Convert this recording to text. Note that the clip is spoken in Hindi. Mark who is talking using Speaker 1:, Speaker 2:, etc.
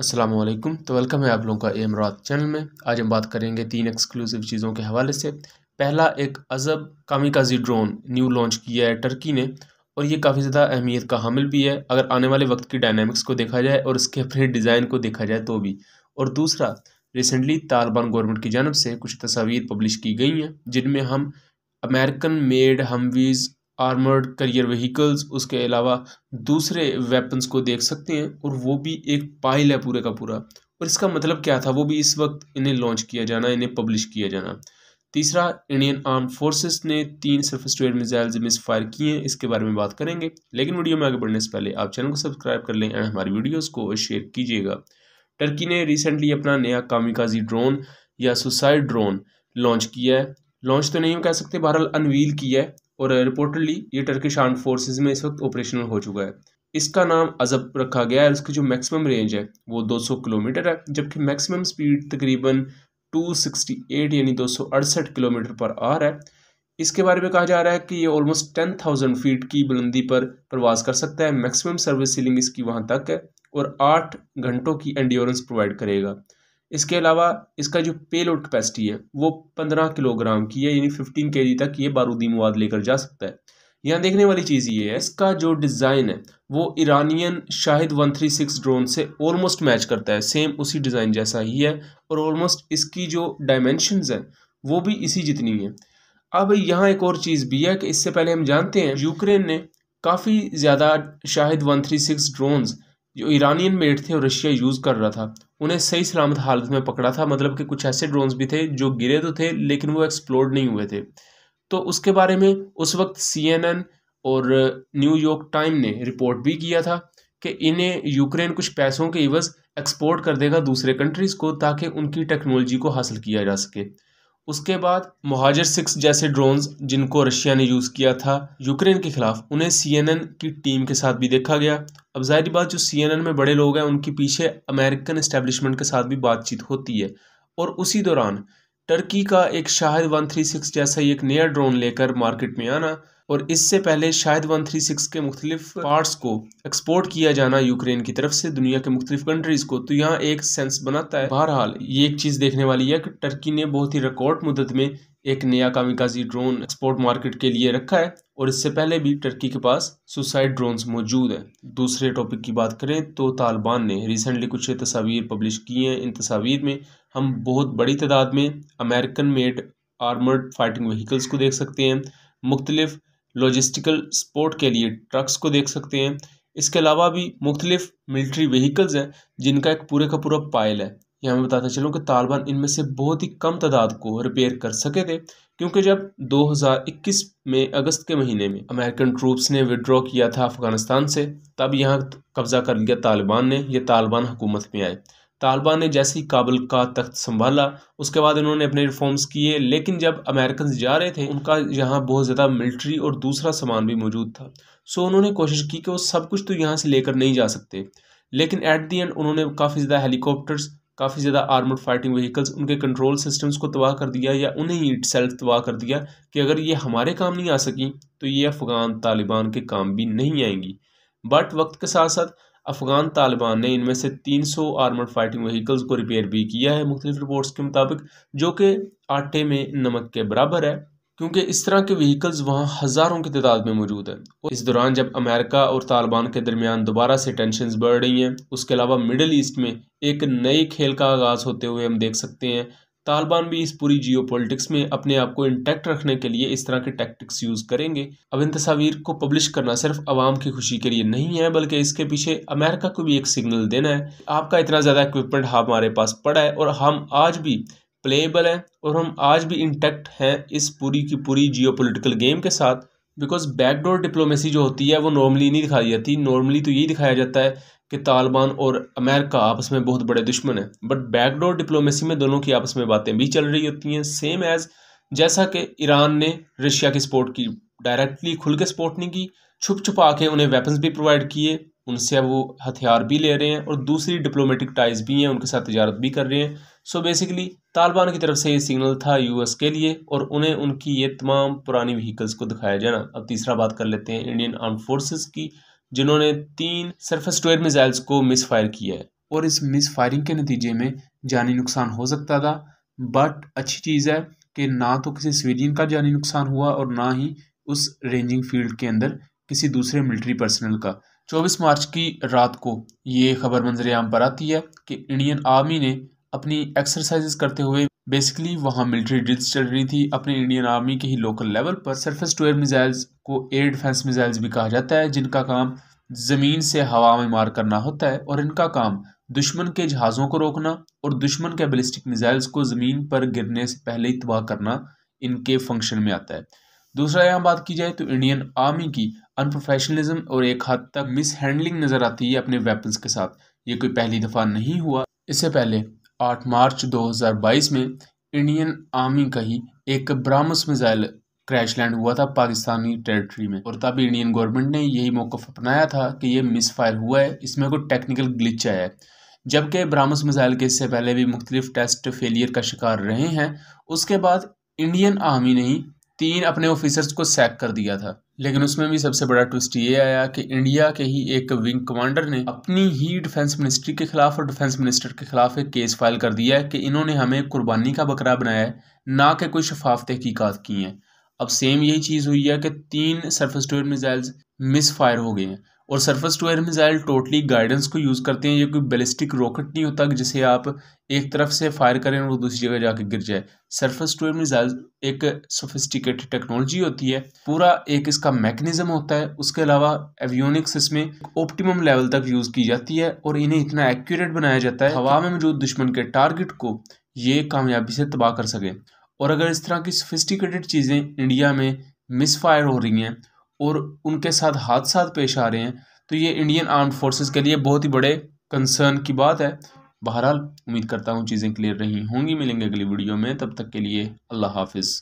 Speaker 1: असलम तो वेलकम है आप लोगों का एम रात चैनल में आज हम बात करेंगे तीन एक्सक्लूसिव चीज़ों के हवाले से पहला एक अजब कामिकाजी ड्रोन न्यू लॉन्च किया है टर्की ने और ये काफ़ी ज़्यादा अहमियत का हामिल भी है अगर आने वाले वक्त की डायनामिक्स को देखा जाए और इसके अपने डिज़ाइन को देखा जाए तो भी और दूसरा रिसेंटली तालिबान गवर्नमेंट की जानब से कुछ तस्वीर पब्लिश की गई हैं जिनमें हम American made Humvees armoured carrier vehicles उसके अलावा दूसरे वेपन्स को देख सकते हैं और वो भी एक पाइल है पूरे का पूरा और इसका मतलब क्या था वो भी इस वक्त इन्हें लॉन्च किया जाना इन्हें पब्लिश किया जाना तीसरा इंडियन आर्म फोर्सेस ने तीन surface to air misfire किए हैं इसके बारे में बात करेंगे लेकिन वीडियो में आगे बढ़ने से पहले आप चैनल को सब्सक्राइब कर लें एंड हमारी वीडियोज़ को शेयर कीजिएगा टर्की ने रिसेंटली अपना नया कामिकाजी ड्रोन या सुसाइड ड्रोन लॉन्च किया है लॉन्च तो नहीं कह सकते बहरहाल अनवील किया है और रिपोर्टली ये टर्किश आर्म फोर्सेज में इस वक्त ऑपरेशनल हो चुका है इसका नाम अजब रखा गया है उसकी जो मैक्सिमम रेंज है वो 200 किलोमीटर है जबकि मैक्सिमम स्पीड तकरीबन 268 यानी दो किलोमीटर पर आर है इसके बारे में कहा जा रहा है कि ये ऑलमोस्ट टेन थाउजेंड फीट की बुलंदी पर प्रवास कर सकता है मैक्सिमम सर्विस सीलिंग इसकी वहाँ तक है और आठ घंटों की एंडियोरेंस प्रोवाइड करेगा इसके अलावा इसका जो पे लोड कैपेसिटी है वो पंद्रह किलोग्राम की है यानी फिफ्टीन के तक ये बारूदी मवाद लेकर जा सकता है यहाँ देखने वाली चीज़ ये है इसका जो डिज़ाइन है वो ईरानियन शाहिद 136 ड्रोन से ऑलमोस्ट मैच करता है सेम उसी डिज़ाइन जैसा ही है और ऑलमोस्ट इसकी जो डायमेंशन हैं वो भी इसी जितनी है अब यहाँ एक और चीज़ भी है कि इससे पहले हम जानते हैं यूक्रेन ने काफ़ी ज़्यादा शाहिद सिक्स ड्रोन्स जो ईरानियन मेड थे और रशिया यूज़ कर रहा था उन्हें सही सलामत हालत में पकड़ा था मतलब कि कुछ ऐसे ड्रोन्स भी थे जो गिरे तो थे लेकिन वो एक्सप्लोर नहीं हुए थे तो उसके बारे में उस वक्त सी और न्यूयॉर्क टाइम ने रिपोर्ट भी किया था कि इन्हें यूक्रेन कुछ पैसों के इवज़ एक्सपोर्ट कर देगा दूसरे कंट्रीज़ को ताकि उनकी टेक्नोलॉजी को हासिल किया जा सके उसके बाद महाजर सिक्स जैसे ड्रोन्स जिनको रशिया ने यूज़ किया था यूक्रेन के खिलाफ उन्हें सी की टीम के साथ भी देखा गया अब जाहिर बात जो सी में बड़े लोग हैं उनके पीछे अमेरिकन इस्टेब्लिशमेंट के साथ भी बातचीत होती है और उसी दौरान टर्की का एक शाहिद वन थ्री सिक्स जैसा ही एक नया ड्रोन लेकर मार्केट में आना और इससे पहले शायद 136 के मुख्तलिफ पार्ट्स को एक्सपोर्ट किया जाना यूक्रेन की तरफ से दुनिया के मुख्तलिफ कंट्रीज़ को तो यहाँ एक सेंस बनाता है बहरहाल ये एक चीज़ देखने वाली है कि टर्की ने बहुत ही रिकॉर्ड मुदत में एक नया कामिकाजी ड्रोन एक्सपोर्ट मार्केट के लिए रखा है और इससे पहले भी टर्की के पास सुसाइड ड्रोन्स मौजूद हैं दूसरे टॉपिक की बात करें तो तालिबान ने रिसेंटली कुछ तस्वीर पब्लिश की हैं इन तस्वीर में हम बहुत बड़ी तादाद में American made armoured fighting vehicles को देख सकते हैं मुख्तलिफ लॉजिस्टिकल सपोर्ट के लिए ट्रक्स को देख सकते हैं इसके अलावा भी मुख्तलिफ मिल्ट्री व्हीकल्स हैं जिनका एक पूरे का पूरा पायल है यह मैं बताता चलूँ कि तालिबान इनमें से बहुत ही कम तादाद को रिपेयर कर सके थे क्योंकि जब 2021 में अगस्त के महीने में अमेरिकन ट्रूप्स ने विड्रॉ किया था अफगानिस्तान से तब यहाँ कब्ज़ा कर लिया तालिबान ने यह तालिबान हुकूमत में आए तालबान ने जैसे ही काबुल का तख्त संभाला उसके बाद इन्होंने अपने रिफॉर्म्स किए लेकिन जब अमेरिकन जा रहे थे उनका यहाँ बहुत ज़्यादा मिलिट्री और दूसरा सामान भी मौजूद था सो उन्होंने कोशिश की कि वो सब कुछ तो यहाँ से लेकर नहीं जा सकते लेकिन एट दी एंड उन्होंने काफ़ी ज़्यादा हेलीकॉप्टर्स काफ़ी ज़्यादा आर्मड फाइटिंग व्हीकल्स उनके कंट्रोल सिस्टम्स को तबाह कर दिया या उन्हें ही इट सेल्फ तबाह कर दिया कि अगर ये हमारे काम नहीं आ सकी तो ये अफ़गान तालिबान के काम भी नहीं आएंगी बट वक्त के साथ साथ अफगान तालिबान ने इनमें से 300 आर्मड फाइटिंग वहीकल्स को रिपेयर भी किया है मुख्तलिफ रिपोर्ट्स के मुताबिक जो कि आटे में नमक के बराबर है क्योंकि इस तरह के व्हीकल्स वहाँ हज़ारों की तादाद में मौजूद हैं और इस दौरान जब अमेरिका और तालिबान के दरमियान दोबारा से टेंशन बढ़ रही हैं उसके अलावा मिडल ईस्ट में एक नए खेल का आगाज़ होते हुए हम देख सकते हैं तालिबान भी इस पूरी जियो पोलिटिक्स में अपने आप को इंटैक्ट रखने के लिए इस तरह के टैक्टिक्स यूज़ करेंगे अब इन तस्वीर को पब्लिश करना सिर्फ आवाम की खुशी के लिए नहीं है बल्कि इसके पीछे अमेरिका को भी एक सिग्नल देना है आपका इतना ज़्यादा इक्विपमेंट हमारे पास पड़ा है और हम आज भी प्लेबल हैं और हम आज भी इंटैक्ट हैं इस पूरी की पूरी जियो गेम के साथ बिकॉज बैकडोर डिप्लोमेसी जो होती है वो नॉर्मली नहीं दिखाई जाती नॉर्मली तो यही दिखाया जाता है कि तालिबान और अमेरिका आपस में बहुत बड़े दुश्मन हैं बट बैकडोर डिप्लोमेसी में दोनों की आपस में बातें भी चल रही होती हैं सेम एज़ जैसा कि ईरान ने रशिया की सपोर्ट की डायरेक्टली खुल के सपोर्ट नहीं की छुप छुपा के उन्हें वेपन्स भी प्रोवाइड किए उनसे वो हथियार भी ले रहे हैं और दूसरी डिप्लोमेटिक टाइज भी हैं उनके साथ तजारत भी कर रहे हैं सो बेसिकली तालिबान की तरफ से ये सिग्नल था यूएस के लिए और उन्हें उनकी ये तमाम पुरानी व्हीकल्स को दिखाया जाना अब तीसरा बात कर लेते हैं इंडियन आर्म फोर्सेस की जिन्होंने तीन सरफेस टोयर मिसाइल्स को मिस फायर किया है और इस मिस फायरिंग के नतीजे में जानी नुकसान हो सकता था बट अच्छी चीज़ है कि ना तो किसी सिविलियन का जानी नुकसान हुआ और ना ही उस रेंजिंग फील्ड के अंदर किसी दूसरे मिलिट्री पर्सनल का 24 मार्च की रात को ये खबर मंजरेआम पर आती है कि इंडियन आर्मी ने अपनी एक्सरसाइजेस करते हुए बेसिकली वहाँ मिलिट्री ड्रिल्स चल रही थी अपने इंडियन आर्मी के ही लोकल लेवल पर सरफेस टू एयर मिसाइल्स को एयर डिफेंस मिसाइल्स भी कहा जाता है जिनका काम ज़मीन से हवा में मार करना होता है और इनका काम दुश्मन के जहाज़ों को रोकना और दुश्मन के बैलिस्टिक मिसाइल्स को ज़मीन पर गिरने से पहले ही तबाह करना इनके फंक्शन में आता है दूसरा यहाँ बात की जाए तो इंडियन आर्मी की अनप्रोफेशनलिज्म और एक हद तक मिसहैंडलिंग नज़र आती है अपने वेपन्स के साथ ये कोई पहली दफ़ा नहीं हुआ इससे पहले 8 मार्च 2022 में इंडियन आर्मी का ही एक ब्राह्मस मिसाइल क्रैश लैंड हुआ था पाकिस्तानी टेरिटरी में और तब इंडियन गवर्नमेंट ने यही मौकफ अपनाया था कि ये मिस फायर हुआ है इसमें कोई टेक्निकल ग्लिच आया है जबकि ब्राह्मस मिसाइल के इससे पहले भी मुख्तलिफ टेस्ट फेलियर का शिकार रहे हैं उसके बाद इंडियन आर्मी ने ही तीन अपने ऑफिसर्स को सैक कर दिया था लेकिन उसमें भी सबसे बड़ा ट्विस्ट ये आया कि इंडिया के ही एक विंग कमांडर ने अपनी ही डिफेंस मिनिस्ट्री के खिलाफ और डिफेंस मिनिस्टर के खिलाफ एक केस फाइल कर दिया है कि इन्होंने हमें कुर्बानी का बकरा बनाया है ना कि कोई शफाफ तहकीकत की हैं अब सेम यही चीज़ हुई है कि तीन surface to air to missiles misfire हो गए हैं और surface to air missile totally guidance को यूज़ करते हैं ये कोई बैलिस्टिक रॉकेट नहीं होता जिसे आप एक तरफ से फायर करें और दूसरी जगह जाके गिर जाए सरफेस टू एयर मिसाइल एक सोफिस्टिकेटेड टेक्नोलॉजी होती है पूरा एक इसका मैकेनिज्म होता है उसके अलावा एवियोनिक्स इसमें ऑप्टिमम लेवल तक यूज़ की जाती है और इन्हें इतना एक्यूरेट बनाया जाता है हवा में मौजूद दुश्मन के टारगेट को ये कामयाबी से तबाह कर सकें और अगर इस तरह की सोफिस्टिकेटेड चीज़ें इंडिया में मिसफायर हो रही हैं और उनके साथ हाथ साथ पेश आ रहे हैं तो ये इंडियन आर्म्ड फोर्सेस के लिए बहुत ही बड़े कंसर्न की बात है बहरहाल उम्मीद करता हूँ चीज़ें क्लियर रही होंगी मिलेंगे अगली वीडियो में तब तक के लिए अल्लाह हाफिज़